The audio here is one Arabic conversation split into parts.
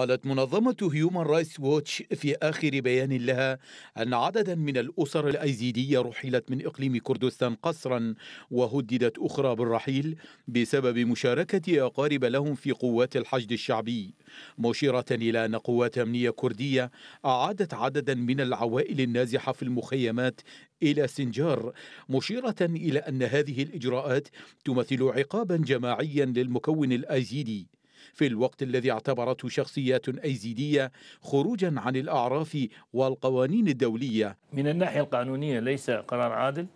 قالت منظمة هيومان رايتس ووتش في آخر بيان لها أن عددا من الأسر الأيزيدية رحلت من إقليم كردستان قسرا وهددت أخرى بالرحيل بسبب مشاركة أقارب لهم في قوات الحشد الشعبي مشيرة إلى أن قوات أمنية كردية أعادت عددا من العوائل النازحة في المخيمات إلى سنجار مشيرة إلى أن هذه الإجراءات تمثل عقابا جماعيا للمكون الأيزيدي في الوقت الذي اعتبرته شخصيات أيزيدية خروجا عن الأعراف والقوانين الدولية من الناحية القانونية ليس قرار عادل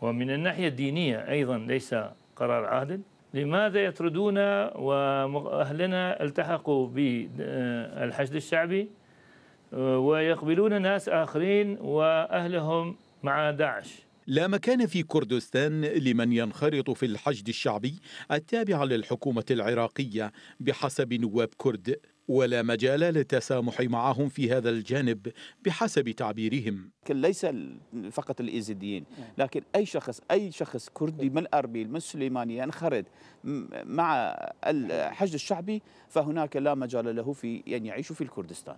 ومن الناحية الدينية أيضا ليس قرار عادل لماذا يطردون وأهلنا التحقوا بالحشد الشعبي آه، ويقبلون ناس آخرين وأهلهم مع داعش لا مكان في كردستان لمن ينخرط في الحشد الشعبي التابع للحكومة العراقية بحسب نواب كرد ولا مجال للتسامح معهم في هذا الجانب بحسب تعبيرهم ليس فقط الإيزيديين نعم. لكن أي شخص أي شخص كردي من أربيل من سليمانية ينخرط مع الحشد الشعبي فهناك لا مجال له في أن يعيش في الكردستان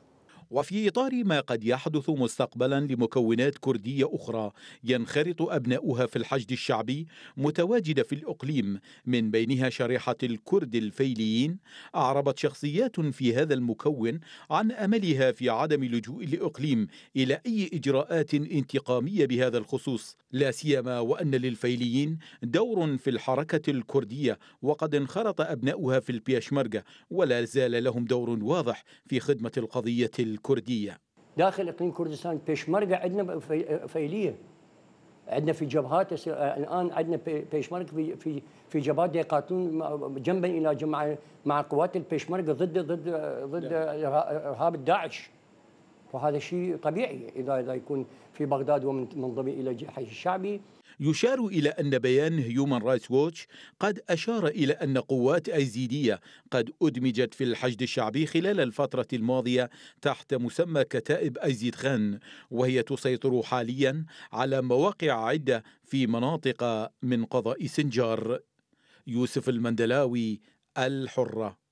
وفي إطار ما قد يحدث مستقبلا لمكونات كردية أخرى ينخرط أبناؤها في الحشد الشعبي متواجدة في الأقليم من بينها شريحة الكرد الفيليين أعربت شخصيات في هذا المكون عن أملها في عدم لجوء الإقليم إلى أي إجراءات انتقامية بهذا الخصوص لا سيما وأن للفيليين دور في الحركة الكردية وقد انخرط أبناؤها في البيشمركة ولا زال لهم دور واضح في خدمة القضية الكردية داخل إقليم كردستان بيشمرقة عندنا فيلية عندنا في جبهات الان عندنا بيشمرك في في في جبهات يقاتلون جنبا الى جنب مع قوات البيشمرقة ضد ضد ضد نعم. ارهاب داعش وهذا شيء طبيعي إذا إذا يكون في بغداد ومنضم إلى الجيش الشعبي يشار إلى أن بيان هيومن رايتس ووتش قد أشار إلى أن قوات أيزيدية قد أدمجت في الحشد الشعبي خلال الفترة الماضية تحت مسمى كتائب أيزيد خان وهي تسيطر حاليا على مواقع عدة في مناطق من قضاء سنجار يوسف المندلاوي الحره